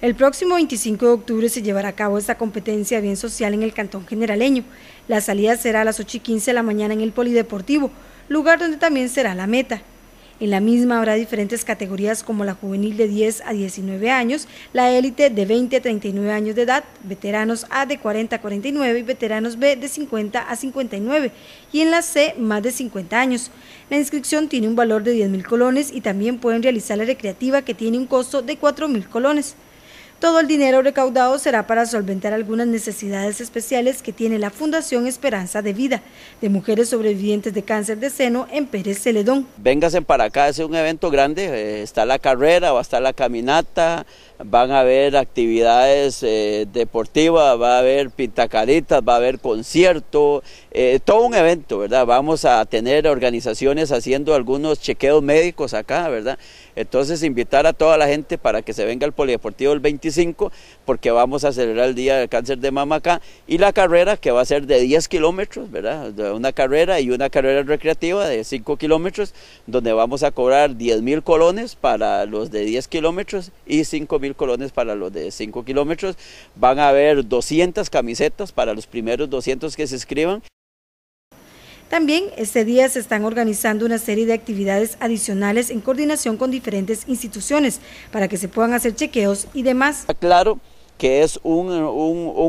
El próximo 25 de octubre se llevará a cabo esta competencia bien social en el Cantón Generaleño. La salida será a las 8 y 15 de la mañana en el Polideportivo, lugar donde también será la meta. En la misma habrá diferentes categorías como la juvenil de 10 a 19 años, la élite de 20 a 39 años de edad, veteranos A de 40 a 49 y veteranos B de 50 a 59 y en la C más de 50 años. La inscripción tiene un valor de 10.000 colones y también pueden realizar la recreativa que tiene un costo de 4.000 colones. Todo el dinero recaudado será para solventar algunas necesidades especiales que tiene la Fundación Esperanza de Vida de mujeres sobrevivientes de cáncer de seno en Pérez Celedón. Véngase para acá, es un evento grande, eh, está la carrera, va a estar la caminata, van a haber actividades eh, deportivas, va a haber pintacaritas, va a haber concierto, eh, todo un evento, ¿verdad? Vamos a tener organizaciones haciendo algunos chequeos médicos acá, ¿verdad? Entonces invitar a toda la gente para que se venga al Polideportivo el 20 porque vamos a celebrar el Día del Cáncer de Mama acá, y la carrera que va a ser de 10 kilómetros, ¿verdad? Una carrera y una carrera recreativa de 5 kilómetros, donde vamos a cobrar 10 colones para los de 10 kilómetros y 5.000 colones para los de 5 kilómetros. Van a haber 200 camisetas para los primeros 200 que se inscriban. También este día se están organizando una serie de actividades adicionales en coordinación con diferentes instituciones para que se puedan hacer chequeos y demás. Claro que es un,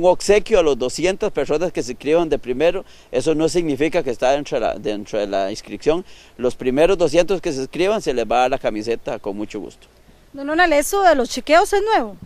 obsequio a los 200 personas que se inscriban de primero, eso no significa que está dentro de, la, dentro de la inscripción. Los primeros 200 que se inscriban se les va a la camiseta con mucho gusto. Don ¿eso de los chequeos es nuevo?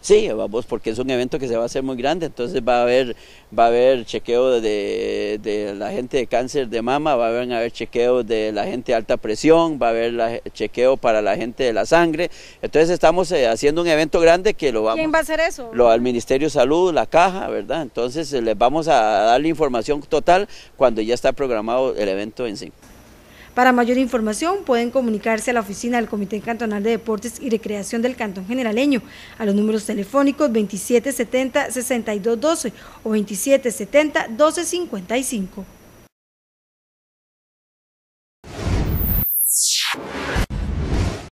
Sí, vamos, pues, porque es un evento que se va a hacer muy grande, entonces va a haber, va a haber chequeo de, la gente de cáncer de mama, va a haber, chequeo de la gente de alta presión, va a haber chequeo para la gente de la sangre. Entonces estamos eh, haciendo un evento grande que lo vamos. ¿Quién va a hacer eso? Lo al Ministerio de Salud, la caja, ¿verdad? Entonces eh, les vamos a dar la información total cuando ya está programado el evento en sí. Para mayor información pueden comunicarse a la oficina del Comité Cantonal de Deportes y Recreación del Cantón Generaleño a los números telefónicos 2770-6212 o 2770-1255.